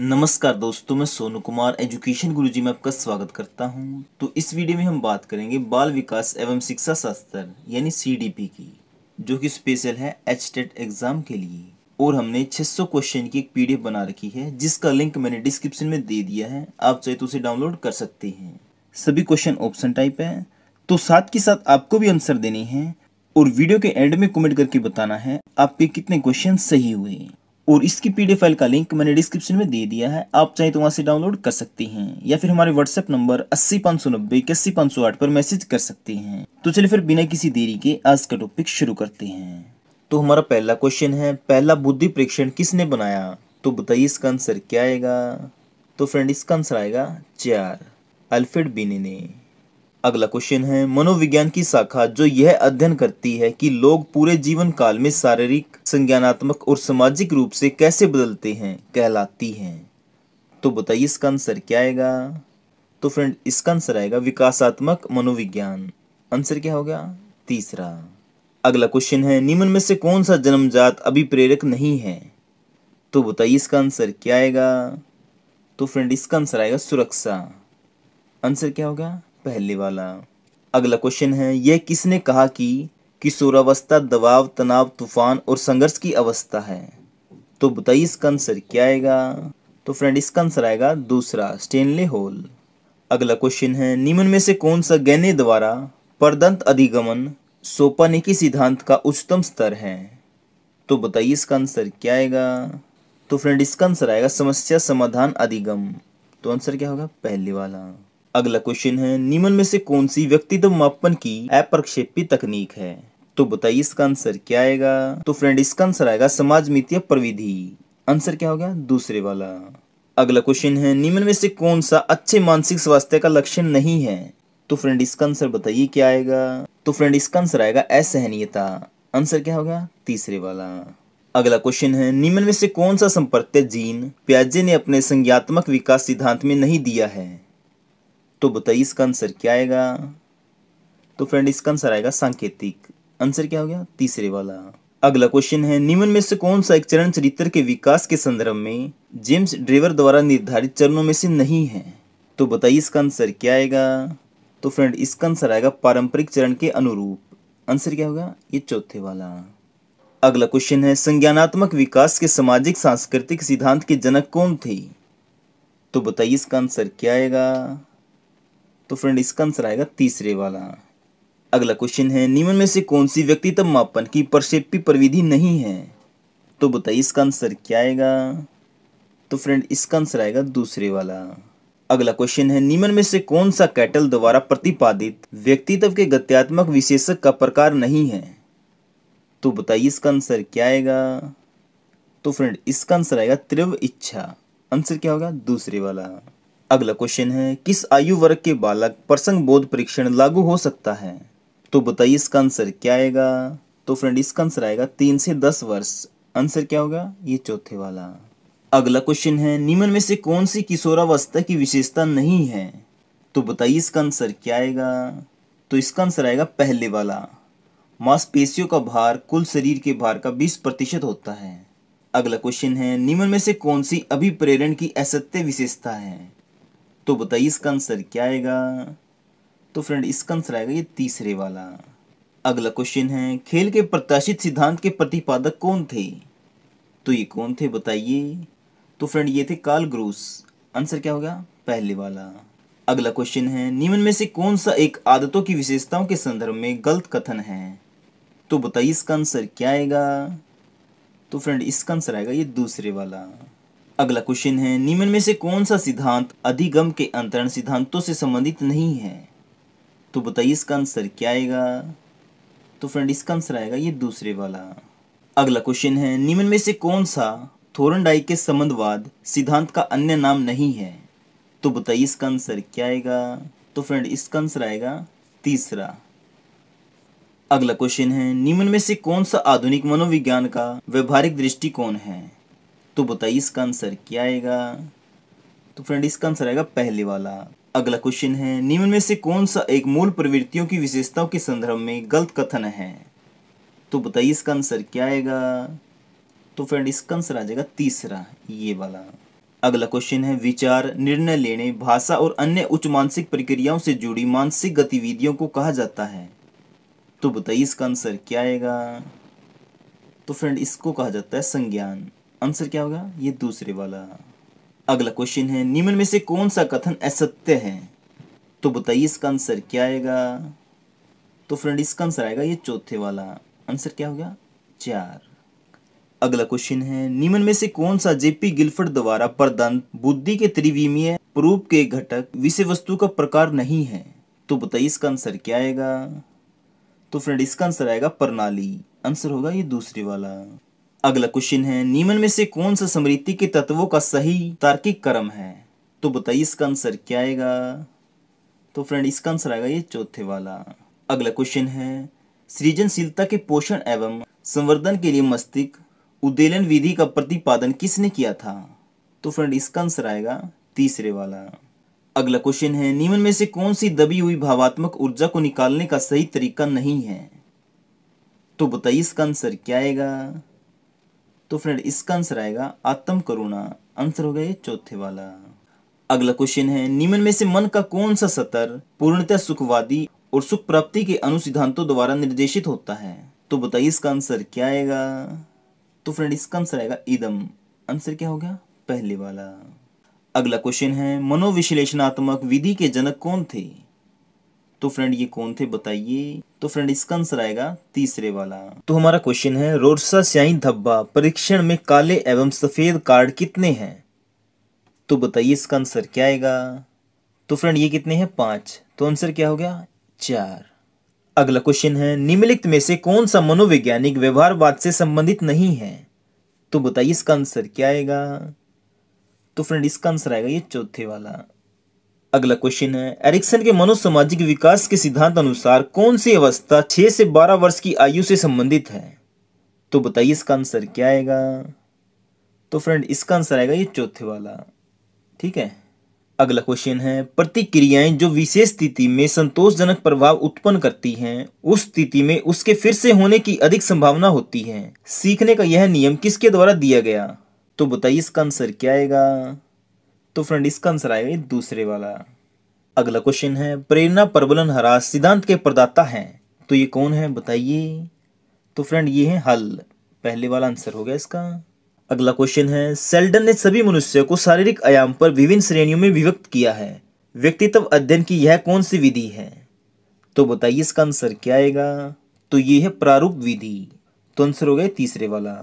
नमस्कार दोस्तों मैं सोनू कुमार एजुकेशन गुरुजी में आपका स्वागत करता हूं तो इस वीडियो में हम बात करेंगे बाल विकास एवं शिक्षा शास्त्र यानी सीडीपी की जो कि स्पेशल है एच एग्ज़ाम e के लिए और हमने 600 क्वेश्चन की एक पीडीएफ बना रखी है जिसका लिंक मैंने डिस्क्रिप्शन में दे दिया है आप चाहे तो उसे डाउनलोड कर सकते हैं सभी क्वेश्चन ऑप्शन टाइप है तो साथ के साथ आपको भी आंसर देने हैं और वीडियो के एंड में कमेंट करके बताना है आपके कितने क्वेश्चन सही हुए और इसकी पीडीएफ फाइल का लिंक मैंने डिस्क्रिप्शन में दे दिया है आप चाहे तो वहाँ से डाउनलोड कर सकते हैं या फिर हमारे व्हाट्सएप नंबर अस्सी पाँच सौ नब्बे इक्यासी पाँच सौ आठ पर मैसेज कर सकते हैं तो चलिए फिर बिना किसी देरी के आज का टॉपिक शुरू करते हैं तो हमारा पहला क्वेश्चन है पहला बुद्धि प्रेक्षण किसने बनाया तो बताइए इसका आंसर क्या आएगा तो फ्रेंड इसका आंसर आएगा चार अल्फ्रेड बीने ने अगला क्वेश्चन है मनोविज्ञान की शाखा जो यह अध्ययन करती है कि लोग पूरे जीवन काल में शारीरिक संज्ञानात्मक और सामाजिक रूप से कैसे बदलते हैं कहलाती है तो बताइए इसका आंसर क्या आएगा तो फ्रेंड इसका आंसर आएगा विकासात्मक मनोविज्ञान आंसर क्या गया तीसरा अगला क्वेश्चन है निम्न में से कौन सा जन्मजात अभिप्रेरक नहीं है तो बताइए इसका आंसर क्या आएगा तो फ्रेंड इसका आंसर आएगा सुरक्षा आंसर क्या होगा पहले वाला अगला क्वेश्चन है यह किसने कहा कि किशोरावस्था दबाव तनाव तूफान और संघर्ष की अवस्था है तो बताइए इसका आंसर क्या आएगा तो फ्रेंड इसका आंसर आएगा दूसरा स्टेनले होल अगला क्वेश्चन है निम्न में से कौन सा गैने द्वारा परदंत अधिगमन सोपाने की सिद्धांत का उच्चतम स्तर है तो बताइए इसका आंसर क्या आएगा तो फ्रेंड इसका आंसर आएगा समस्या समाधान अधिगम तो आंसर क्या होगा पहले वाला अगला क्वेश्चन है निम्न में से कौन सी व्यक्तित्व मापन की अप्रक्षेपी तकनीक है तो बताइए इसका आंसर क्या आएगा तो फ्रेंड इसका आंसर आएगा समाज मितीय प्रविधि आंसर क्या हो गया दूसरे वाला अगला क्वेश्चन है निम्न में से कौन सा अच्छे मानसिक स्वास्थ्य का लक्षण नहीं है तो फ्रेंड इसका आंसर बताइए क्या आएगा तो फ्रेंड इसका आंसर आएगा असहनीयता आंसर क्या हो गया तीसरे वाला अगला क्वेश्चन है निम्न में से कौन सा संपर्क जीन प्याजे ने अपने संज्ञात्मक विकास सिद्धांत में नहीं दिया है तो बताइए इसका आंसर क्या आएगा तो फ्रेंड इसका आंसर आएगा सांकेतिक आंसर क्या हो गया तीसरे वाला अगला क्वेश्चन है निम्न में से कौन सा एक चरण चरित्र के विकास के संदर्भ में जेम्स ड्रेवर द्वारा निर्धारित चरणों में से नहीं है तो बताइए इसका आंसर क्या आएगा तो फ्रेंड इसका आंसर आएगा पारंपरिक चरण के अनुरूप आंसर क्या होगा ये चौथे वाला अगला क्वेश्चन है संज्ञानात्मक विकास के सामाजिक सांस्कृतिक सिद्धांत के जनक कौन थे तो बताइए इसका आंसर क्या आएगा तो फ्रेंड इसका आंसर आएगा तीसरे वाला अगला क्वेश्चन है निम्न में से कौन सी व्यक्तित्व मापन की प्रक्षेपी प्रविधि नहीं है तो बताइए इसका आंसर क्या आएगा तो फ्रेंड इसका आंसर आएगा दूसरे वाला अगला क्वेश्चन है निम्न में से कौन सा कैटल द्वारा प्रतिपादित व्यक्तित्व के गत्यात्मक विशेषक का प्रकार नहीं है तो बताइए इसका आंसर क्या आएगा तो फ्रेंड इसका आंसर आएगा त्रिव इच्छा आंसर क्या होगा दूसरे वाला अगला क्वेश्चन है किस आयु वर्ग के बालक प्रसंग बोध परीक्षण लागू हो सकता है तो बताइए इसका आंसर क्या आएगा तो फ्रेंड इसका आंसर आएगा तीन से दस वर्ष आंसर क्या होगा ये चौथे वाला अगला क्वेश्चन है निम्न में से कौन सी किशोरावस्था की विशेषता नहीं है तो बताइए इसका आंसर क्या आएगा तो इसका आंसर आएगा पहले वाला मांसपेशियों का भार कुल शरीर के भार का 20 प्रतिशत होता है अगला क्वेश्चन है निम्न में से कौन सी अभिप्रेरण की असत्य विशेषता है तो बताइए इसका आंसर क्या आएगा तो फ्रेंड इसका आंसर आएगा ये तीसरे वाला अगला क्वेश्चन है खेल के प्रत्याशित सिद्धांत के प्रतिपादक कौन थे तो ये कौन थे बताइए तो फ्रेंड ये थे काल ग्रूस आंसर क्या हो गया पहले वाला अगला क्वेश्चन है निम्न में से कौन सा एक आदतों की विशेषताओं के संदर्भ में गलत कथन है तो बताइए इसका आंसर क्या आएगा तो फ्रेंड इसका आंसर आएगा ये दूसरे वाला अगला क्वेश्चन है निम्न में से कौन सा सिद्धांत अधिगम के अंतरण सिद्धांतों से संबंधित नहीं है तो बताइए इसका आंसर क्या आएगा तो फ्रेंड इसका आंसर आएगा ये दूसरे वाला अगला क्वेश्चन है निम्न में से कौन सा थोरनडाई के संबंधवाद सिद्धांत का अन्य नाम नहीं है तो बताइए इसका आंसर क्या आएगा तो फ्रेंड इसका आंसर आएगा तीसरा अगला क्वेश्चन है निम्न में से कौन सा आधुनिक मनोविज्ञान का व्यवहारिक दृष्टिकोण है तो बताइए इसका आंसर क्या आएगा तो फ्रेंड इसका आंसर आएगा पहले वाला अगला क्वेश्चन है निम्न में से कौन सा एक मूल प्रवृत्तियों की विशेषताओं के संदर्भ में गलत कथन है तो बताइए इसका आंसर क्या आएगा तो फ्रेंड इसका आंसर आ जाएगा तीसरा ये वाला अगला क्वेश्चन है विचार निर्णय लेने भाषा और अन्य उच्च मानसिक प्रक्रियाओं से जुड़ी मानसिक गतिविधियों को कहा जाता है तो बताइए इसका आंसर क्या आएगा तो फ्रेंड इसको कहा जाता है संज्ञान आंसर क्या होगा ये दूसरे वाला अगला क्वेश्चन है निम्न में से कौन सा कथन असत्य है तो बताइए इसका आंसर क्या आएगा तो फ्रेंड इसका आंसर आएगा ये चौथे वाला आंसर क्या होगा चार अगला क्वेश्चन है निम्न में से कौन सा जेपी गिलफर्ड द्वारा प्रदान बुद्धि के त्रिविमीय प्रूप के घटक विषय वस्तु का प्रकार नहीं है तो बताइए इसका आंसर क्या आएगा तो फ्रेंड इसका आंसर आएगा प्रणाली आंसर होगा ये दूसरे वाला अगला क्वेश्चन है निम्न में से कौन सा समृद्धि के तत्वों का सही तार्किक क्रम है तो बताइए इसका आंसर क्या आएगा तो फ्रेंड इसका आंसर आएगा ये चौथे वाला अगला क्वेश्चन है सृजनशीलता के पोषण एवं संवर्धन के लिए मस्तिष्क उद्देलन विधि का प्रतिपादन किसने किया था तो फ्रेंड इसका आंसर आएगा तीसरे वाला अगला क्वेश्चन है निम्न में से कौन सी दबी हुई भावात्मक ऊर्जा को निकालने का सही तरीका नहीं है तो बताइए इसका आंसर क्या आएगा तो फ्रेंड इसका आंसर आएगा आत्म करुणा आंसर हो गया चौथे वाला अगला क्वेश्चन है निम्न में से मन का कौन सा सतर पूर्णतः सुखवादी और सुख प्राप्ति के अनुसिद्धांतों द्वारा निर्देशित होता है तो बताइए इसका आंसर क्या आएगा तो फ्रेंड इसका आंसर आएगा इदम आंसर क्या हो गया पहले वाला अगला क्वेश्चन है मनोविश्लेषणात्मक विधि के जनक कौन थे तो फ्रेंड ये कौन थे बताइए तो फ्रेंड इसका आंसर आएगा तीसरे वाला तो हमारा क्वेश्चन है रोडसा स्याई धब्बा परीक्षण में काले एवं सफेद कार्ड कितने हैं तो बताइए इसका आंसर क्या आएगा तो फ्रेंड ये कितने हैं पांच तो आंसर क्या हो गया चार अगला क्वेश्चन है निम्नलिखित में से कौन सा मनोवैज्ञानिक व्यवहारवाद से संबंधित नहीं है तो बताइए इसका आंसर क्या आएगा तो फ्रेंड इसका आंसर आएगा ये चौथे वाला अगला क्वेश्चन है एरिक्सन के मनोसामाजिक विकास के सिद्धांत अनुसार कौन सी अवस्था 6 से 12 वर्ष की आयु से संबंधित है तो बताइए इसका आंसर क्या आएगा तो फ्रेंड इसका आंसर आएगा ये चौथे वाला ठीक है अगला क्वेश्चन है प्रतिक्रियाएं जो विशेष स्थिति में संतोषजनक प्रभाव उत्पन्न करती हैं उस स्थिति में उसके फिर से होने की अधिक संभावना होती है सीखने का यह नियम किसके द्वारा दिया गया तो बताइए इसका आंसर क्या आएगा तो फ्रेंड इसका आंसर आएगा ये दूसरे वाला अगला क्वेश्चन है प्रेरणा प्रबलन हरा सिद्धांत के प्रदाता हैं तो ये कौन है बताइए तो फ्रेंड ये है हल पहले वाला आंसर हो गया इसका अगला क्वेश्चन है सेल्डन ने सभी मनुष्य को शारीरिक आयाम पर विभिन्न श्रेणियों में विभक्त किया है व्यक्तित्व अध्ययन की यह कौन सी विधि है तो बताइए इसका आंसर क्या आएगा तो ये है प्रारूप विधि तो आंसर हो गया तीसरे वाला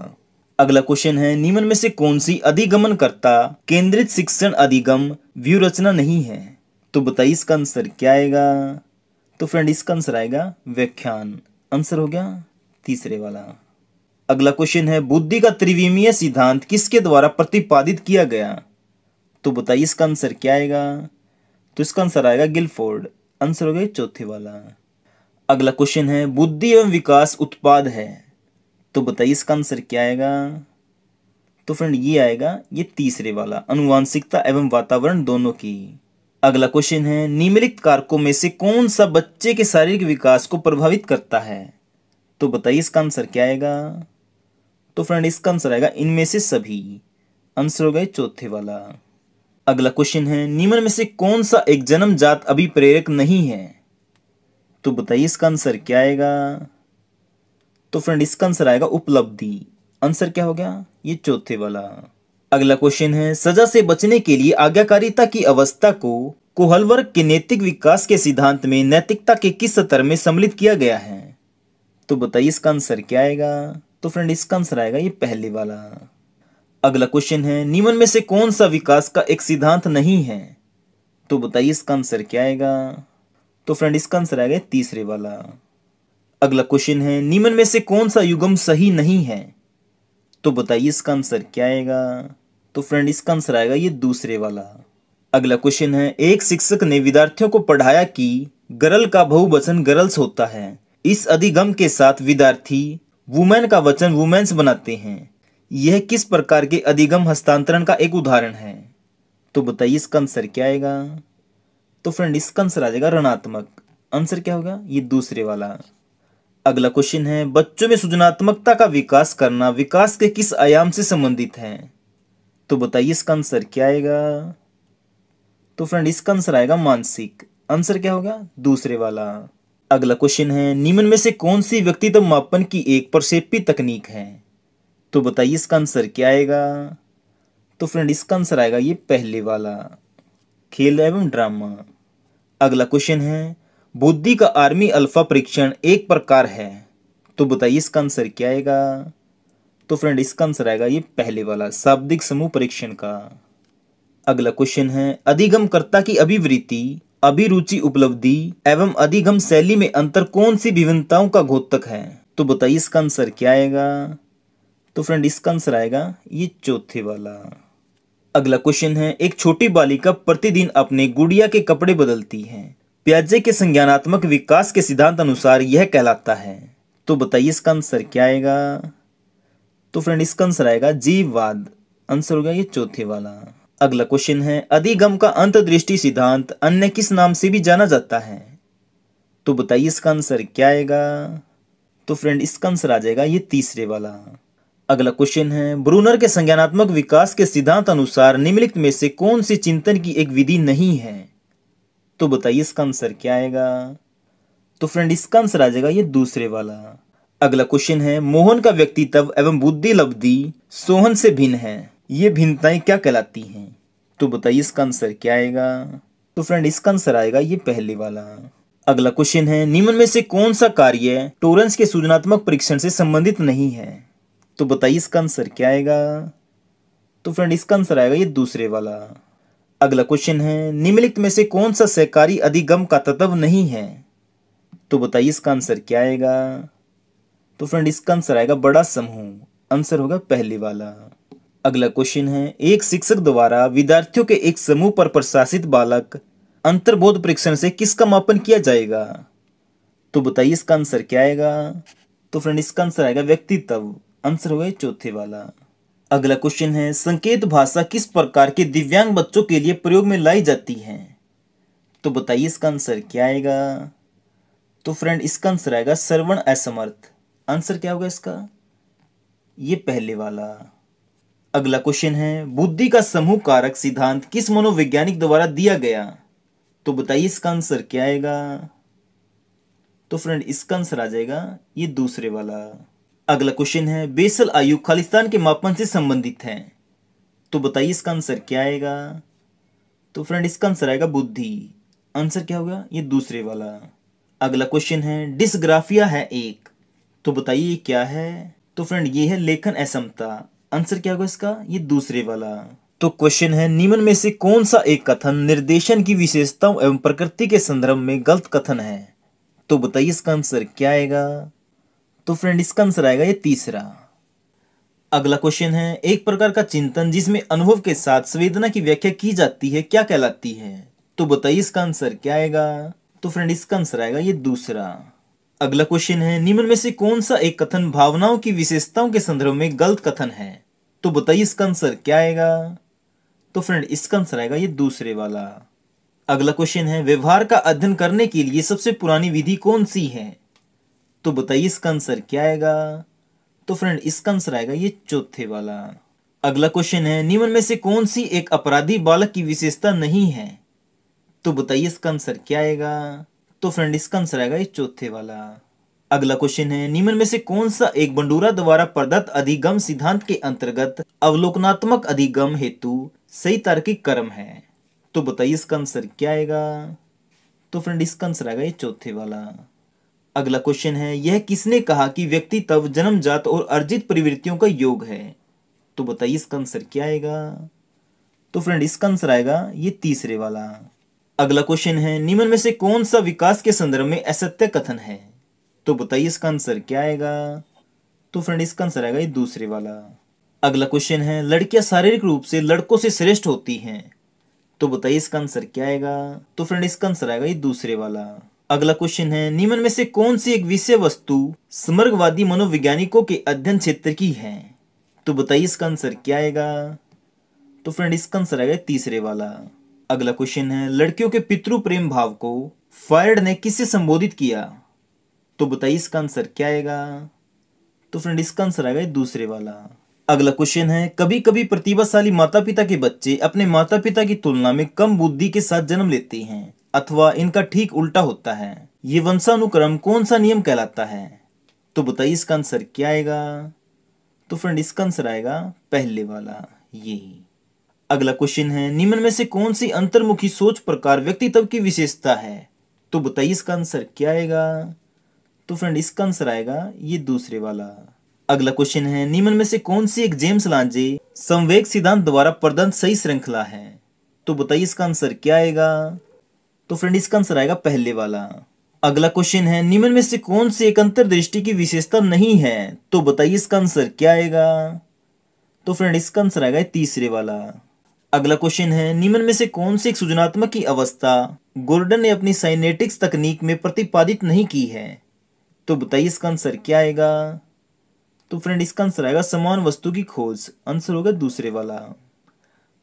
अगला क्वेश्चन है निम्न में से कौन सी अधिगमन करता केंद्रित शिक्षण अधिगम व्यूरचना नहीं है तो बताइए इसका आंसर क्या आएगा तो फ्रेंड इसका आंसर आएगा व्याख्यान आंसर हो गया तीसरे वाला अगला क्वेश्चन है बुद्धि का त्रिविमीय सिद्धांत किसके द्वारा प्रतिपादित किया गया तो बताइए इसका आंसर क्या आएगा तो इसका आंसर आएगा गिलफोर्ड आंसर हो गया चौथे वाला अगला क्वेश्चन है बुद्धि एवं विकास उत्पाद है तो बताइए इसका आंसर क्या आएगा तो फ्रेंड ये आएगा ये तीसरे वाला अनुवांशिकता एवं वातावरण दोनों की अगला क्वेश्चन है निम्नलिखित कारकों में से कौन सा बच्चे के शारीरिक विकास को प्रभावित करता है तो बताइए इसका आंसर क्या आएगा तो फ्रेंड इसका आंसर आएगा इनमें से सभी आंसर हो गए चौथे वाला अगला क्वेश्चन है निम्न में से कौन सा एक जन्मजात अभिप्रेरक नहीं है तो बताइए इसका आंसर क्या आएगा तो फ्रेंड इसका आंसर आएगा उपलब्धि आंसर क्या हो गया ये चौथे वाला अगला क्वेश्चन है सजा से बचने के लिए आज्ञाकारिता की अवस्था को कोहल वर्ग के नैतिक विकास के सिद्धांत में नैतिकता के किस स्तर में सम्मिलित किया गया है तो बताइए इसका आंसर क्या आएगा तो फ्रेंड इसका आंसर आएगा ये पहले वाला अगला क्वेश्चन है निम्न में से कौन सा विकास का एक सिद्धांत नहीं है तो बताइए इसका आंसर क्या आएगा तो फ्रेंड इसका आंसर आएगा तीसरे वाला अगला क्वेश्चन है निम्न में से कौन सा युगम सही नहीं है तो बताइए इसका आंसर क्या आएगा तो फ्रेंड इसका आंसर आएगा ये दूसरे वाला अगला क्वेश्चन है एक शिक्षक ने विद्यार्थियों को पढ़ाया कि गरल का बहुवचन गरल्स होता है इस अधिगम के साथ विद्यार्थी वुमेन का वचन वुमेन्स बनाते हैं यह किस प्रकार के अधिगम हस्तांतरण का एक उदाहरण है तो बताइए इसका आंसर क्या आएगा तो फ्रेंड इसका आंसर आ जाएगा ऋणात्मक आंसर क्या होगा ये दूसरे वाला अगला क्वेश्चन है बच्चों में सृजनात्मकता का विकास करना विकास के किस आयाम से संबंधित है तो बताइए इसका आंसर क्या आएगा तो फ्रेंड इसका आंसर आएगा मानसिक आंसर क्या होगा दूसरे वाला अगला क्वेश्चन है निम्न में से कौन सी व्यक्तित्व मापन की एक परसेपी तकनीक है तो बताइए इसका आंसर क्या आएगा तो फ्रेंड इसका आंसर आएगा ये पहले वाला खेल एवं ड्रामा अगला क्वेश्चन है बुद्धि का आर्मी अल्फा परीक्षण एक प्रकार है तो बताइए इसका आंसर क्या आएगा तो फ्रेंड इसका आंसर आएगा ये पहले वाला शाब्दिक समूह परीक्षण का अगला क्वेश्चन है अधिगमकर्ता की अभिवृत्ति अभिरुचि उपलब्धि एवं अधिगम शैली में अंतर कौन सी विभिन्नताओं का घोतक है तो बताइए इसका आंसर क्या आएगा तो फ्रेंड इसका आंसर आएगा ये चौथे वाला अगला क्वेश्चन है एक छोटी बालिका प्रतिदिन अपने गुड़िया के कपड़े बदलती है प्याजे के संज्ञानात्मक विकास के सिद्धांत अनुसार यह कहलाता है तो बताइए इसका आंसर क्या आएगा तो फ्रेंड इसका आंसर आएगा जीववाद आंसर होगा ये चौथे वाला अगला क्वेश्चन है अधिगम का दृष्टि सिद्धांत अन्य किस नाम से भी जाना जाता है तो बताइए इसका आंसर क्या आएगा तो फ्रेंड इसका आंसर आ जाएगा ये तीसरे वाला अगला क्वेश्चन है ब्रूनर के संज्ञानात्मक विकास के सिद्धांत अनुसार निम्नलिखित में से कौन सी चिंतन की एक विधि नहीं है तो बताइए इसका आंसर क्या आएगा तो फ्रेंड इसका आंसर आ जाएगा ये दूसरे वाला अगला क्वेश्चन है मोहन का व्यक्तित्व एवं बुद्धि लब्धि सोहन से भिन्न है ये भिन्नताएं क्या कहलाती हैं तो बताइए इसका आंसर क्या आएगा तो फ्रेंड इसका आंसर आएगा ये पहले वाला अगला क्वेश्चन है निम्न में से कौन सा कार्य टोरेंस के सूजनात्मक परीक्षण से संबंधित नहीं है तो बताइए इसका आंसर क्या आएगा तो फ्रेंड इसका आंसर आएगा ये दूसरे वाला अगला क्वेश्चन है निम्नलिखित में से कौन सा सहकारी अधिगम का तत्व नहीं है तो बताइए इसका आंसर क्या आएगा तो फ्रेंड इसका आंसर आएगा बड़ा समूह आंसर होगा पहले वाला अगला क्वेश्चन है एक शिक्षक द्वारा विद्यार्थियों के एक समूह पर प्रशासित बालक अंतर्बोध परीक्षण से किसका मापन किया जाएगा तो बताइए इसका आंसर क्या आएगा तो फ्रेंड इसका आंसर आएगा व्यक्तित्व आंसर होगा चौथे वाला अगला क्वेश्चन है संकेत भाषा किस प्रकार के दिव्यांग बच्चों के लिए प्रयोग में लाई जाती है तो बताइए इसका आंसर क्या आएगा तो फ्रेंड इसका आंसर आएगा श्रवण असमर्थ आंसर क्या होगा इसका ये पहले वाला अगला क्वेश्चन है बुद्धि का समूह कारक सिद्धांत किस मनोवैज्ञानिक द्वारा दिया गया तो बताइए इसका आंसर क्या आएगा तो फ्रेंड इसका आंसर आ जाएगा ये दूसरे वाला अगला क्वेश्चन है बेसल आयु खालिस्तान के मापन से संबंधित है तो बताइए इसका आंसर क्या आएगा तो फ्रेंड इसका आंसर आएगा बुद्धि आंसर क्या होगा ये दूसरे वाला अगला क्वेश्चन है डिस्ग्राफिया है एक तो बताइए क्या है तो फ्रेंड ये है लेखन असमता आंसर क्या होगा इसका ये दूसरे वाला तो क्वेश्चन है निम्न में से कौन सा एक कथन निर्देशन की विशेषताओं एवं प्रकृति के संदर्भ में गलत कथन है तो बताइए इसका आंसर क्या आएगा तो फ्रेंड इसका आंसर आएगा ये तीसरा अगला क्वेश्चन है एक प्रकार का चिंतन जिसमें अनुभव के साथ संवेदना की व्याख्या की जाती है क्या कहलाती है तो बताइए इसका आंसर क्या आएगा तो फ्रेंड इसका आंसर आएगा ये दूसरा अगला क्वेश्चन है निम्न में से कौन सा एक कथन भावनाओं की विशेषताओं के संदर्भ में गलत कथन है तो बताइए इसका आंसर क्या आएगा तो फ्रेंड इसका आंसर आएगा ये दूसरे वाला अगला क्वेश्चन है व्यवहार का अध्ययन करने के लिए सबसे पुरानी विधि कौन सी है तो बताइए इसका आंसर क्या आएगा तो फ्रेंड इसका आंसर आएगा ये चौथे वाला अगला क्वेश्चन है निम्न में से कौन सी एक अपराधी बालक की विशेषता नहीं है तो बताइए इसका आंसर क्या आएगा तो फ्रेंड इसका आंसर आएगा ये चौथे वाला अगला क्वेश्चन है निम्न में से कौन सा एक बंडूरा द्वारा प्रदत्त अधिगम सिद्धांत के अंतर्गत अवलोकनात्मक अधिगम हेतु सही तार्किक कर्म है तो बताइए इसका आंसर क्या आएगा तो फ्रेंड इसका आंसर आएगा ये चौथे वाला अगला क्वेश्चन है यह किसने कहा कि व्यक्ति तब जन्मजात और अर्जित प्रवृत्तियों का योग है तो बताइए इसका आंसर क्या आएगा तो फ्रेंड इसका आंसर आएगा ये तीसरे वाला अगला क्वेश्चन है निम्न में से कौन सा विकास के संदर्भ में असत्य कथन है तो बताइए इसका आंसर क्या आएगा तो फ्रेंड इसका आंसर आएगा ये दूसरे वाला अगला क्वेश्चन है लड़कियां शारीरिक रूप से लड़कों से श्रेष्ठ होती हैं तो बताइए इसका आंसर क्या आएगा तो फ्रेंड इसका आंसर आएगा ये दूसरे वाला अगला क्वेश्चन है निम्न में से कौन सी एक विषय वस्तु समर्गवादी मनोवैज्ञानिकों के अध्ययन क्षेत्र की है तो बताइए इसका आंसर क्या आएगा तो फ्रेंड इसका आंसर आएगा तीसरे वाला अगला क्वेश्चन है लड़कियों के पितृ प्रेम भाव को फायर्ड ने किससे संबोधित किया तो बताइए इसका आंसर क्या आएगा तो फ्रेंड इसका आंसर आएगा दूसरे वाला अगला क्वेश्चन है कभी कभी प्रतिभाशाली माता पिता के बच्चे अपने माता पिता की तुलना में कम बुद्धि के साथ जन्म लेते हैं अथवा इनका ठीक उल्टा होता है ये वंशानुक्रम कौन सा नियम कहलाता है तो बताइए इसका आंसर क्या आएगा तो फ्रेंड इसका आंसर आएगा पहले वाला ये अगला क्वेश्चन है निम्न में से कौन सी अंतर्मुखी सोच प्रकार व्यक्तित्व की विशेषता है तो बताइए इसका आंसर क्या आएगा तो फ्रेंड इसका आंसर आएगा ये दूसरे वाला अगला क्वेश्चन है निम्न में से कौन सी एक जेम्स लांजे संवेग सिद्धांत द्वारा प्रदंत सही श्रृंखला है तो बताइए इसका आंसर क्या आएगा तो फ्रेंड इसका आंसर आएगा पहले वाला अगला क्वेश्चन है निम्न में से कौन सी एक अंतरदृष्टि की विशेषता नहीं है तो बताइए इसका आंसर क्या आएगा तो फ्रेंड इसका आंसर आएगा तीसरे वाला अगला क्वेश्चन है निम्न में से कौन सी एक सूजनात्मक की अवस्था गोर्डन ने अपनी साइनेटिक्स तकनीक में प्रतिपादित नहीं की है तो बताइए इसका आंसर क्या आएगा तो फ्रेंड इसका आंसर आएगा समान वस्तु की खोज आंसर होगा दूसरे वाला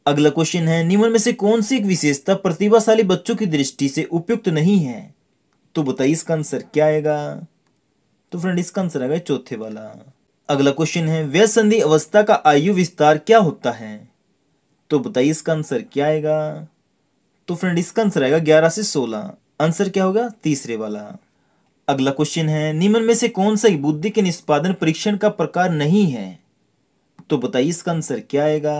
अगला क्वेश्चन है निम्न में से कौन सी एक विशेषता प्रतिभाशाली बच्चों की दृष्टि से उपयुक्त नहीं है तो बताइए इसका आंसर क्या आएगा तो फ्रेंड इसका आंसर आएगा चौथे वाला अगला क्वेश्चन है व्यय संधि अवस्था का आयु विस्तार क्या होता है तो बताइए इसका आंसर क्या आएगा तो फ्रेंड इसका आंसर आएगा ग्यारह से सोलह आंसर क्या होगा तीसरे वाला अगला क्वेश्चन है निम्न में से कौन सा बुद्धि के निष्पादन परीक्षण का प्रकार नहीं है तो बताइए इसका आंसर क्या आएगा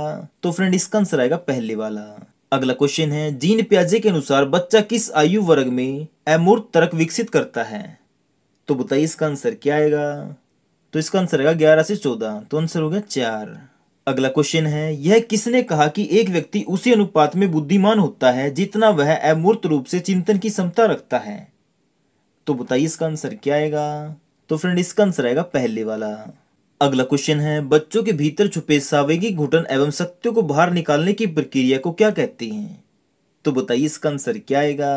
तो फ्रेंड इसका आंसर आएगा पहले वाला अगला क्वेश्चन है जीन प्याजे के अनुसार बच्चा किस आयु वर्ग में अमूर्त तर्क विकसित करता है तो बताइए इसका आंसर क्या आएगा तो इसका आंसर रहेगा ग्यारह से चौदह तो आंसर होगा चार अगला क्वेश्चन है यह किसने कहा कि एक व्यक्ति उसी अनुपात में बुद्धिमान होता है जितना वह अमूर्त रूप से चिंतन की क्षमता रखता है तो बताइए इसका आंसर क्या आएगा तो फ्रेंड इसका आंसर आएगा पहले वाला अगला क्वेश्चन है बच्चों के भीतर छुपे सावेगी घुटन एवं शक्तियों को बाहर निकालने की प्रक्रिया को क्या कहते हैं तो बताइए इसका आंसर क्या आएगा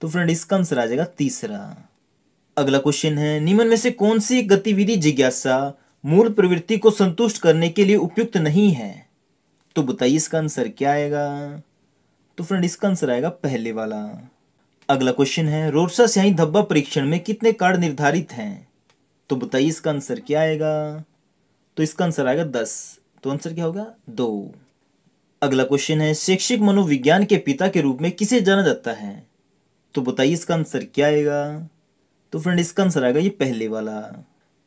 तो फ्रेंड इसका आंसर आ जाएगा तीसरा अगला क्वेश्चन है निम्न में से कौन सी गतिविधि जिज्ञासा मूल प्रवृत्ति को संतुष्ट करने के लिए उपयुक्त नहीं है तो बताइए इसका आंसर क्या आएगा तो फ्रेंड इसका आंसर आएगा पहले वाला अगला क्वेश्चन है रोरसा स्याही धब्बा परीक्षण में कितने कार्ड निर्धारित हैं तो बताइए इसका आंसर क्या आएगा तो इसका आंसर आएगा दस तो आंसर क्या होगा दो अगला क्वेश्चन है शैक्षिक मनोविज्ञान के पिता के रूप में किसे जाना जाता है तो बताइए इसका आंसर क्या आएगा तो फ्रेंड इसका आंसर आएगा ये पहले वाला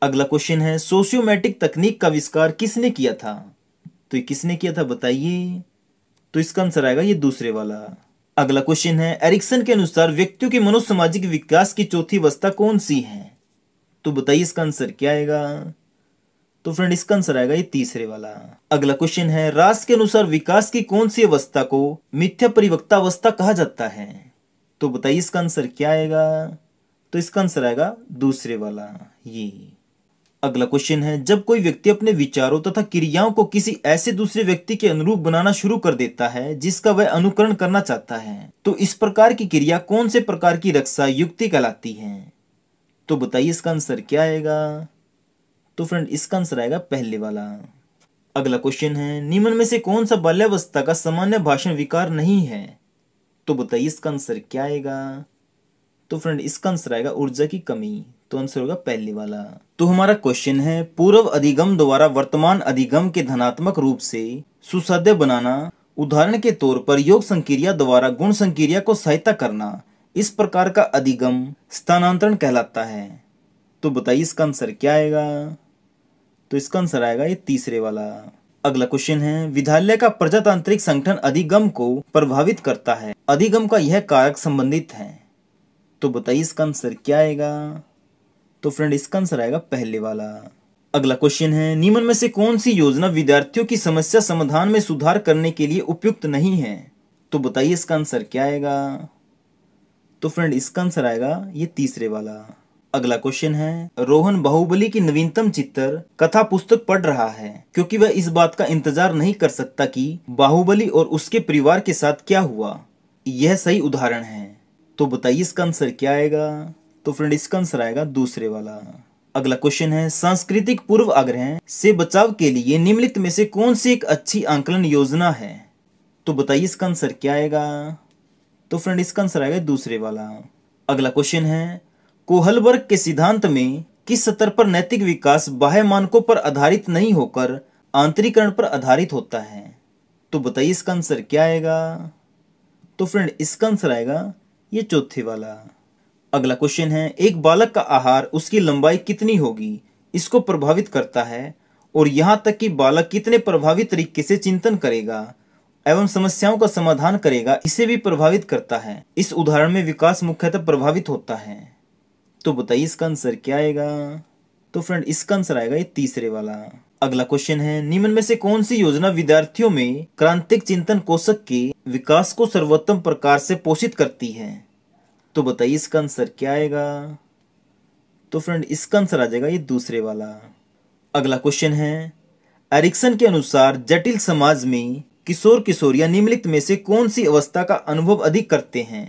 अगला क्वेश्चन है सोशियोमेट्रिक तकनीक का आविष्कार किसने किया था तो ये किसने किया था बताइए तो इसका आंसर आएगा ये दूसरे वाला अगला क्वेश्चन है एरिक्सन के अनुसार व्यक्तियों के मनोसामाजिक विकास की चौथी अवस्था कौन सी है तो बताइए इसका आंसर क्या आएगा तो फ्रेंड इसका आंसर आएगा ये तीसरे वाला अगला क्वेश्चन है राष्ट्र के अनुसार विकास की कौन सी अवस्था को मिथ्या परिवक्ता अवस्था कहा जाता है तो बताइए इसका आंसर क्या आएगा तो इसका आंसर आएगा दूसरे वाला ये अगला क्वेश्चन है जब कोई व्यक्ति अपने विचारों तथा क्रियाओं को किसी ऐसे दूसरे व्यक्ति के अनुरूप बनाना शुरू कर देता है जिसका वह अनुकरण करना चाहता है तो इस प्रकार की क्रिया कौन से प्रकार की रक्षा युक्ति कहलाती है तो बताइए इसका आंसर क्या आएगा तो फ्रेंड इसका आंसर आएगा पहले वाला अगला क्वेश्चन है निम्न में से कौन सा बाल्यावस्था का सामान्य भाषण विकार नहीं है तो बताइए इसका आंसर क्या आएगा तो फ्रेंड इसका आंसर आएगा ऊर्जा की कमी तो आंसर होगा पहले वाला तो हमारा क्वेश्चन है पूर्व अधिगम द्वारा वर्तमान अधिगम के धनात्मक रूप से सुसाध्य बनाना उदाहरण के तौर पर योग संक्रिया द्वारा गुण संक्रिया को सहायता करना इस प्रकार का अधिगम स्थानांतरण कहलाता है तो बताइए इसका आंसर क्या आएगा तो इसका आंसर आएगा ये तीसरे वाला अगला क्वेश्चन है विद्यालय का प्रजातांत्रिक संगठन अधिगम को प्रभावित करता है अधिगम का यह कारक संबंधित है तो बताइए इसका आंसर क्या आएगा तो फ्रेंड इसका आंसर आएगा पहले वाला अगला क्वेश्चन है निम्न में से कौन सी योजना विद्यार्थियों की समस्या समाधान में सुधार करने के लिए उपयुक्त नहीं है तो बताइए इसका आंसर क्या आएगा तो फ्रेंड इसका आंसर आएगा ये तीसरे वाला अगला क्वेश्चन है रोहन बाहुबली की नवीनतम चित्र कथा पुस्तक पढ़ रहा है क्योंकि वह इस बात का इंतजार नहीं कर सकता कि बाहुबली और उसके परिवार के साथ क्या हुआ यह सही उदाहरण है तो बताइए इसका आंसर क्या आएगा तो फ्रेंड इसका आंसर आएगा दूसरे वाला अगला क्वेश्चन है सांस्कृतिक पूर्व आग्रह से बचाव के लिए निम्नलिखित में से कौन सी एक अच्छी आंकलन योजना है तो बताइए इसका आंसर क्या आएगा तो फ्रेंड इसका आंसर आएगा दूसरे वाला अगला क्वेश्चन है कोहलबर्ग के सिद्धांत में किस स्तर पर नैतिक विकास बाह्य मानकों पर आधारित नहीं होकर आंतरिकरण पर आधारित होता है तो बताइए इसका आंसर क्या आएगा तो फ्रेंड इसका आंसर आएगा ये चौथे वाला अगला क्वेश्चन है एक बालक का आहार उसकी लंबाई कितनी होगी इसको प्रभावित करता है और यहां तक कि बालक कितने प्रभावी तरीके से चिंतन करेगा एवं समस्याओं का समाधान करेगा इसे भी प्रभावित करता है इस उदाहरण में विकास मुख्यतः प्रभावित होता है तो बताइए इसका आंसर क्या आएगा तो फ्रेंड इसका आंसर आएगा ये तीसरे वाला अगला क्वेश्चन है निम्न में से कौन सी योजना विद्यार्थियों में क्रांतिक चिंतन कोशक के विकास को सर्वोत्तम प्रकार से पोषित करती है तो बताइए इसका आंसर क्या आएगा तो फ्रेंड इसका आंसर आ जाएगा ये दूसरे वाला अगला क्वेश्चन है एरिक्सन के अनुसार जटिल समाज में किशोर किशोरियाँ निम्नलिखित में से कौन सी अवस्था का अनुभव अधिक करते हैं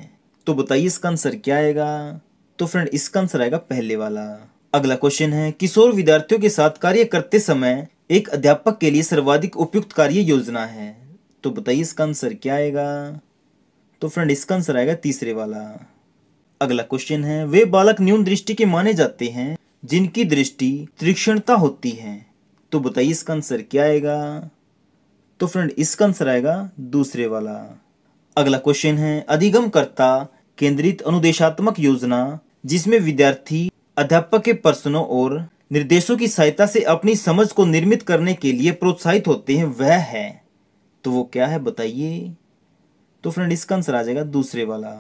तो बताइए इसका आंसर क्या आएगा तो फ्रेंड इसका आंसर आएगा पहले वाला अगला क्वेश्चन है किशोर विद्यार्थियों के साथ कार्य करते समय एक अध्यापक के लिए सर्वाधिक उपयुक्त कार्य योजना है तो बताइए इसका आंसर क्या आएगा तो फ्रेंड इसका आंसर आएगा तीसरे वाला अगला क्वेश्चन है वे बालक न्यून दृष्टि के माने जाते हैं जिनकी दृष्टि तीक्ष्णता होती है तो बताइए इसका आंसर क्या आएगा तो फ्रेंड इसका आंसर आएगा दूसरे वाला अगला क्वेश्चन है अधिगम करता केंद्रित अनुदेशात्मक योजना जिसमें विद्यार्थी अध्यापक के प्रश्नों और निर्देशों की सहायता से अपनी समझ को निर्मित करने के लिए प्रोत्साहित होते हैं वह है तो वो क्या है बताइए तो फ्रेंड इसका आंसर आ जाएगा दूसरे वाला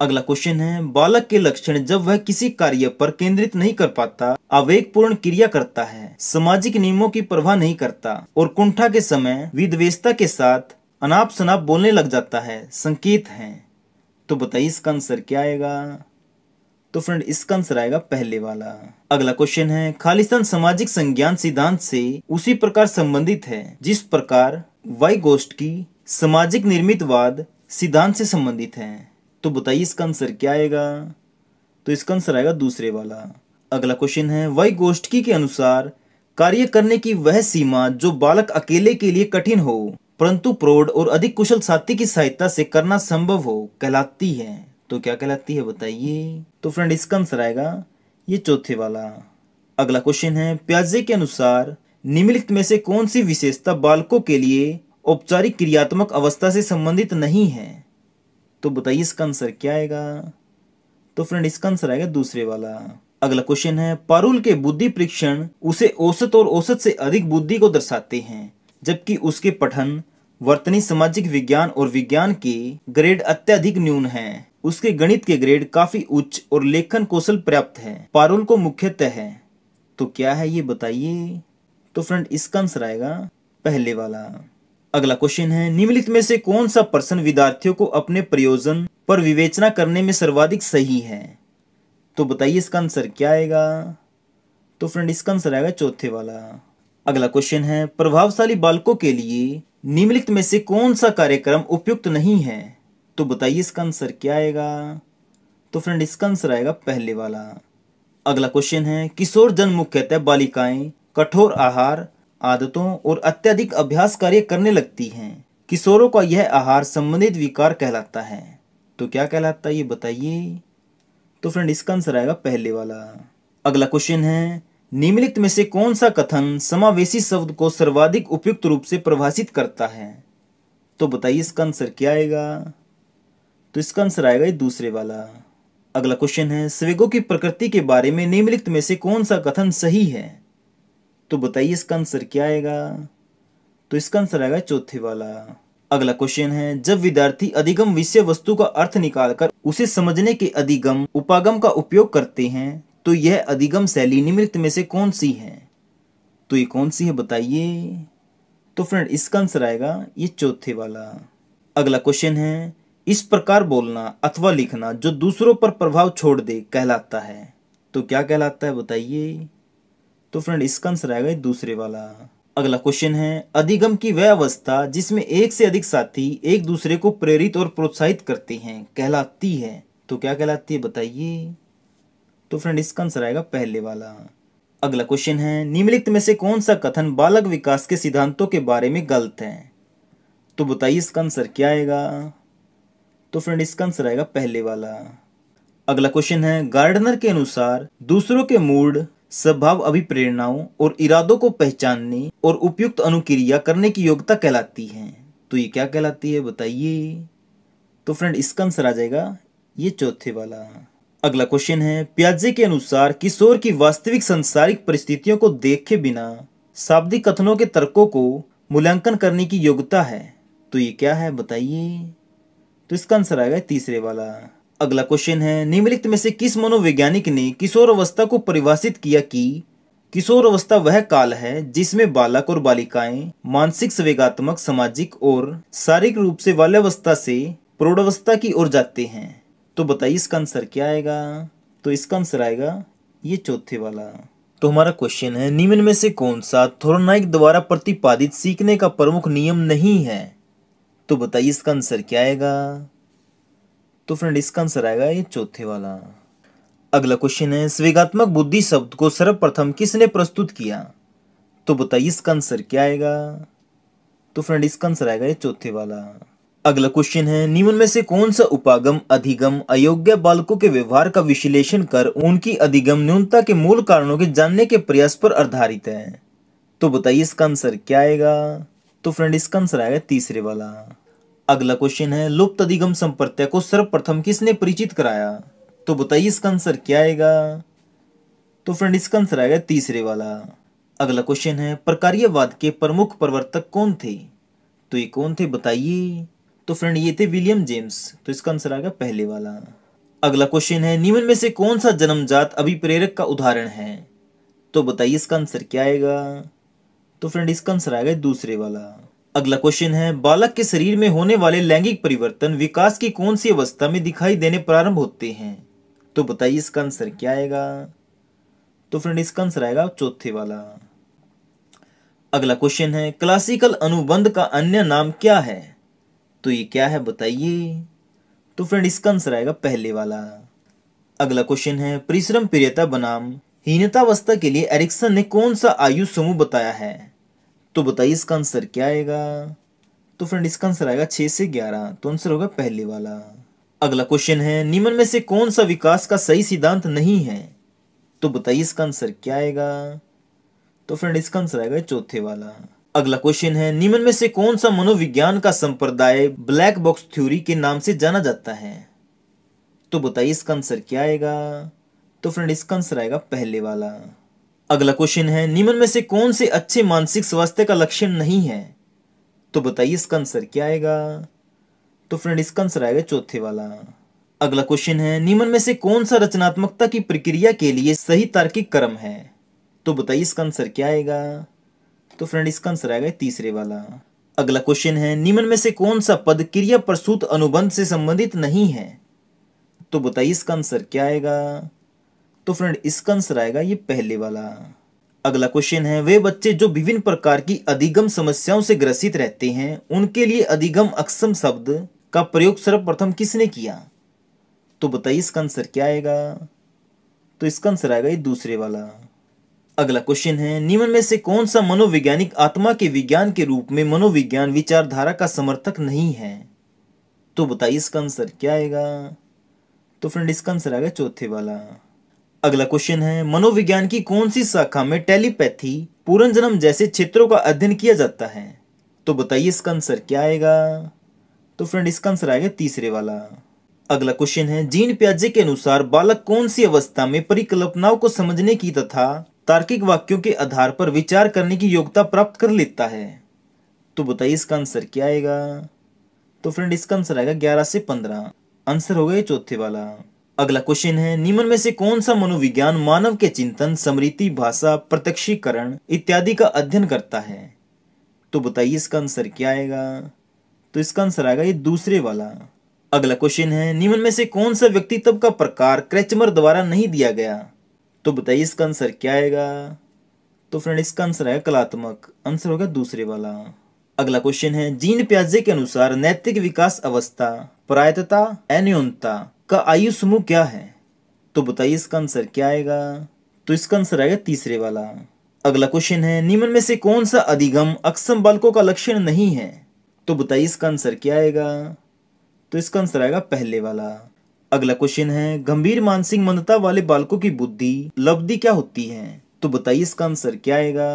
अगला क्वेश्चन है बालक के लक्षण जब वह किसी कार्य पर केंद्रित नहीं कर पाता आवेगपूर्ण क्रिया करता है सामाजिक नियमों की परवाह नहीं करता और कुंठा के समय विधवेशता के साथ अनाप शनाप बोलने लग जाता है संकेत है तो बताइए इसका आंसर क्या आएगा तो फ्रेंड इसका आंसर आएगा पहले वाला अगला क्वेश्चन है खालिस्तान सामाजिक संज्ञान सिद्धांत से उसी प्रकार संबंधित है जिस प्रकार वाई गोष्ठ की सामाजिक निर्मित वाद सिद्धांत से संबंधित है तो बताइए इसका आंसर क्या आएगा तो इसका आंसर आएगा दूसरे वाला अगला क्वेश्चन है वही गोष्ठी के अनुसार कार्य करने की वह सीमा जो बालक अकेले के लिए कठिन हो परंतु प्रौढ़ और अधिक कुशल साथी की सहायता से करना संभव हो कहलाती है तो क्या कहलाती है बताइए तो फ्रेंड इसका आंसर आएगा ये चौथे वाला अगला क्वेश्चन है प्याजे के अनुसार निम्नलिखित में से कौन सी विशेषता बालकों के लिए औपचारिक क्रियात्मक अवस्था से संबंधित नहीं है तो बताइए इसका आंसर क्या आएगा तो फ्रेंड इसका आंसर आएगा दूसरे वाला अगला क्वेश्चन है पारुल के बुद्धि परीक्षण उसे औसत और औसत से अधिक बुद्धि को दर्शाते हैं जबकि उसके पठन वर्तनी सामाजिक विज्ञान और विज्ञान के ग्रेड अत्यधिक न्यून है उसके गणित के ग्रेड काफी उच्च और लेखन कौशल पर्याप्त है पारुल को मुख्यतः है तो क्या है ये बताइए तो फ्रेंड इसका आंसर आएगा पहले वाला अगला क्वेश्चन है निम्नलिखित में से कौन सा प्रश्न विद्यार्थियों को अपने प्रयोजन पर विवेचना करने में सर्वाधिक सही है तो बताइए इसका आंसर क्या आएगा तो फ्रेंड इसका आंसर आएगा चौथे वाला अगला क्वेश्चन है प्रभावशाली बालकों के लिए निम्नलिखित में से कौन सा कार्यक्रम उपयुक्त नहीं है तो बताइए इसका आंसर क्या आएगा तो फ्रेंड इसका आंसर आएगा पहले वाला अगला क्वेश्चन है किशोर जन मुख्यतः बालिकाएं कठोर आहार आदतों और अत्यधिक अभ्यास कार्य करने लगती हैं किशोरों का यह आहार संबंधित विकार कहलाता है तो क्या कहलाता है ये बताइए तो फ्रेंड इसका आंसर आएगा पहले वाला अगला क्वेश्चन है निम्नलिखित में से कौन सा कथन समावेशी शब्द को सर्वाधिक उपयुक्त रूप से परिभाषित करता है तो बताइए इसका आंसर क्या आएगा तो इसका आंसर आएगा ये दूसरे वाला अगला क्वेश्चन है स्वेगो की प्रकृति के बारे में निम्नलिखित में से कौन सा कथन सही है तो बताइए इसका आंसर क्या आएगा तो इसका आंसर आएगा चौथे वाला अगला क्वेश्चन है जब विद्यार्थी अधिगम विषय वस्तु का अर्थ निकालकर उसे समझने के अधिगम उपागम का उपयोग करते हैं तो यह अधिगम शैली निम्नलिखित में से कौन सी है तो ये कौन सी है बताइए तो फ्रेंड इसका आंसर आएगा ये चौथे वाला अगला क्वेश्चन है इस प्रकार बोलना अथवा लिखना जो दूसरों पर प्रभाव छोड़ दे कहलाता है तो क्या कहलाता है बताइए तो फ्रेंड इसका आंसर आएगा ये दूसरे वाला अगला क्वेश्चन है अधिगम की वह अवस्था जिसमें एक से अधिक साथी एक दूसरे को प्रेरित और प्रोत्साहित करते हैं कहलाती है तो क्या कहलाती है बताइए तो फ्रेंड इसका आंसर आएगा पहले वाला अगला क्वेश्चन है निम्नलिखित में से कौन सा कथन बालक विकास के सिद्धांतों के बारे में गलत है तो बताइए इसका आंसर क्या आएगा तो फ्रेंड इसका आंसर आएगा पहले वाला अगला क्वेश्चन है गार्डनर के अनुसार दूसरों के मूड स्वभाव अभिप्रेरणाओं और इरादों को पहचानने और उपयुक्त अनुक्रिया करने की योग्यता कहलाती है तो ये क्या कहलाती है बताइए तो फ्रेंड इसका आंसर आ जाएगा ये चौथे वाला अगला क्वेश्चन है प्याजे के अनुसार किशोर की वास्तविक संसारिक परिस्थितियों को देखे बिना शाब्दिक कथनों के तर्कों को मूल्यांकन करने की योग्यता है तो ये क्या है बताइए तो इसका आंसर आएगा तीसरे वाला अगला क्वेश्चन है निम्नलिखित में से किस मनोवैज्ञानिक ने किशोर अवस्था को परिभाषित किया कि किशोर अवस्था वह काल है जिसमें बालक और बालिकाएं मानसिक संवेगात्मक सामाजिक और शारीरिक रूप से बाल्यावस्था से प्रौढ़वस्था की ओर जाते हैं तो बताइए इसका आंसर क्या आएगा तो इसका आंसर आएगा ये चौथे वाला तो हमारा क्वेश्चन है निम्न में से कौन सा थोरनाइक द्वारा प्रतिपादित सीखने का प्रमुख नियम नहीं है तो बताइए इसका आंसर क्या आएगा तो फ्रेंड इसका आंसर आएगा ये चौथे वाला अगला क्वेश्चन है स्वेगात्मक बुद्धि शब्द को सर्वप्रथम किसने प्रस्तुत किया तो बताइए इसका आंसर क्या आएगा तो फ्रेंड इसका आंसर आएगा ये चौथे वाला अगला क्वेश्चन है निम्न में से कौन सा उपागम अधिगम अयोग्य बालकों के व्यवहार का विश्लेषण कर उनकी अधिगम न्यूनता के मूल कारणों के जानने के प्रयास पर आधारित है तो बताइए इसका आंसर क्या आएगा तो फ्रेंड इसका आंसर आएगा तीसरे वाला अगला क्वेश्चन है लुप्त अधिगम संप्रत्या को सर्वप्रथम किसने परिचित कराया तो बताइए इसका आंसर क्या आएगा तो फ्रेंड इसका आंसर आएगा तीसरे वाला अगला क्वेश्चन है प्रकार्यवाद के प्रमुख प्रवर्तक कौन थे तो ये कौन थे बताइए तो फ्रेंड ये थे विलियम जेम्स तो इसका आंसर आएगा पहले वाला अगला क्वेश्चन है निम्न में से कौन सा जन्मजात अभिप्रेरक का उदाहरण है तो बताइए इसका आंसर क्या आएगा तो फ्रेंड इसका आंसर आएगा दूसरे वाला अगला क्वेश्चन है बालक के शरीर में होने वाले लैंगिक परिवर्तन विकास की कौन सी अवस्था में दिखाई देने प्रारंभ होते हैं तो बताइए इसका आंसर क्या आएगा तो फ्रेंड इसका आंसर आएगा चौथे वाला अगला क्वेश्चन है क्लासिकल अनुबंध का अन्य नाम क्या है तो ये क्या है बताइए तो फ्रेंड इसका आंसर आएगा पहले वाला अगला क्वेश्चन है परिश्रम प्रियता बनाम हीनतावस्था के लिए एरिक्सन ने कौन सा आयु समूह बताया है तो बताइए इसका आंसर क्या आएगा तो फ्रेंड इसका आंसर आएगा छः से ग्यारह तो आंसर होगा पहले वाला अगला क्वेश्चन है निम्न में से कौन सा विकास का सही सिद्धांत नहीं है तो बताइए इसका आंसर क्या आएगा तो फ्रेंड इसका आंसर आएगा चौथे वाला अगला क्वेश्चन है निम्न में से कौन सा मनोविज्ञान का संप्रदाय ब्लैक बॉक्स थ्योरी के नाम से जाना जाता है तो बताइए इसका आंसर क्या आएगा तो फ्रेंड इसका आंसर आएगा पहले वाला अगला क्वेश्चन है निम्न में से कौन से अच्छे मानसिक स्वास्थ्य का लक्षण नहीं है तो बताइए इसका आंसर क्या आएगा तो फ्रेंड इसका आंसर आएगा चौथे वाला अगला क्वेश्चन है निम्न में से कौन सा रचनात्मकता की प्रक्रिया के लिए सही तार्किक क्रम है तो बताइए इसका आंसर क्या आएगा तो फ्रेंड इसका आंसर आएगा तीसरे वाला अगला क्वेश्चन है निम्न में से कौन सा पद क्रिया प्रसूत अनुबंध से संबंधित नहीं है तो बताइए इसका आंसर क्या आएगा तो फ्रेंड इसका आंसर आएगा ये पहले वाला अगला क्वेश्चन है वे बच्चे जो विभिन्न प्रकार की अधिगम समस्याओं से ग्रसित रहते हैं उनके लिए अधिगम अक्षम शब्द का प्रयोग सर्वप्रथम किसने किया तो बताइए इसका आंसर क्या आएगा तो इसका आंसर आएगा ये दूसरे वाला अगला क्वेश्चन है निम्न में से कौन सा मनोवैज्ञानिक आत्मा के विज्ञान के रूप में मनोविज्ञान विचारधारा का समर्थक नहीं है तो बताइए इसका आंसर क्या आएगा तो फ्रेंड इसका आंसर आएगा चौथे वाला अगला क्वेश्चन है मनोविज्ञान की कौन सी शाखा में टेलीपैथी पूर्ण जन्म जैसे क्षेत्रों का अध्ययन किया जाता है तो बताइए इसका आंसर क्या आएगा तो फ्रेंड इसका आंसर आएगा तीसरे वाला अगला क्वेश्चन है जीन प्याजे के अनुसार बालक कौन सी अवस्था में परिकल्पनाओं को समझने की तथा तार्किक वाक्यों के आधार पर विचार करने की योग्यता प्राप्त कर लेता है तो बताइए इसका आंसर क्या आएगा तो फ्रेंड इसका आंसर आएगा ग्यारह से पंद्रह आंसर हो गया चौथे वाला अगला क्वेश्चन है निम्न में से कौन सा मनोविज्ञान मानव के चिंतन समृति भाषा प्रत्यक्षीकरण इत्यादि का अध्ययन करता है तो बताइए इसका आंसर क्या आएगा तो इसका आंसर आएगा ये दूसरे वाला अगला क्वेश्चन है निम्न में से कौन सा व्यक्तित्व का प्रकार क्रेचमर द्वारा नहीं दिया गया तो बताइए इसका आंसर क्या आएगा तो फ्रेंड इसका आंसर है कलात्मक आंसर होगा दूसरे वाला अगला क्वेश्चन है जीन प्याजे के अनुसार नैतिक विकास अवस्था प्रायतता अन्यूनता का आयु समूह क्या है तो बताइए इसका आंसर क्या आएगा तो इसका आंसर आएगा तीसरे वाला अगला क्वेश्चन है निम्न में से कौन सा अधिगम अक्षम बालकों का लक्षण नहीं है तो बताइए इसका आंसर क्या आएगा तो इसका आंसर आएगा पहले वाला अगला क्वेश्चन है गंभीर मानसिक मंदता वाले बालकों की बुद्धि लब्धि क्या होती है तो बताइए इसका आंसर क्या आएगा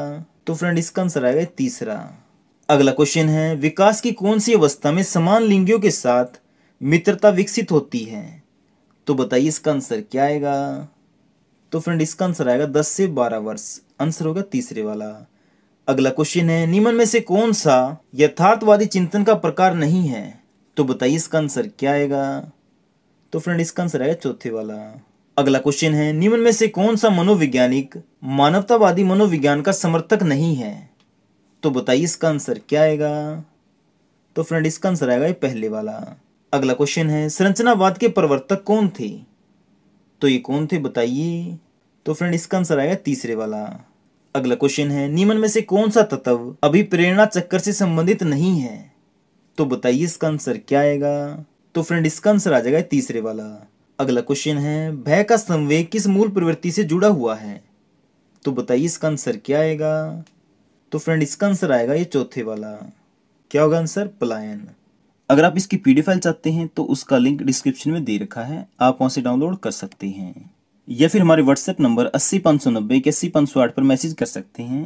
तो फ्रेंड इसका आंसर आएगा तीसरा अगला क्वेश्चन है विकास की कौन सी अवस्था में समान लिंगियों के साथ मित्रता विकसित होती है तो बताइए इसका आंसर क्या आएगा तो फ्रेंड इसका आंसर आएगा दस से बारह वर्ष आंसर होगा तीसरे वाला अगला क्वेश्चन है निम्न में से कौन सा यथार्थवादी चिंतन का प्रकार नहीं है तो बताइए इसका आंसर क्या आएगा तो फ्रेंड इसका आंसर आएगा चौथे वाला अगला क्वेश्चन है निम्न में से कौन सा मनोविज्ञानिक मानवतावादी मनोविज्ञान का समर्थक नहीं है तो बताइए इसका आंसर क्या आएगा तो फ्रेंड इसका आंसर आएगा ये पहले वाला अगला क्वेश्चन है संरचनावाद के प्रवर्तक कौन थे तो ये कौन थे बताइए तो फ्रेंड इसका आंसर आएगा तीसरे वाला अगला क्वेश्चन है निम्न में से कौन सा तत्व अभी प्रेरणा चक्कर से संबंधित नहीं है तो बताइए इसका आंसर क्या आएगा तो फ्रेंड इसका आंसर आ जाएगा तीसरे वाला अगला क्वेश्चन है भय का संवेग किस मूल प्रवृत्ति से जुड़ा हुआ है तो बताइए इसका आंसर क्या आएगा तो फ्रेंड इसका आंसर आएगा ये चौथे वाला क्या होगा आंसर पलायन अगर आप इसकी पी फाइल चाहते हैं तो उसका लिंक डिस्क्रिप्शन में दे रखा है आप वहाँ से डाउनलोड कर सकते हैं या फिर हमारे व्हाट्सएप नंबर अस्सी पाँच सौ नब्बे इक्यासी पाँच सौ आठ पर मैसेज कर सकते हैं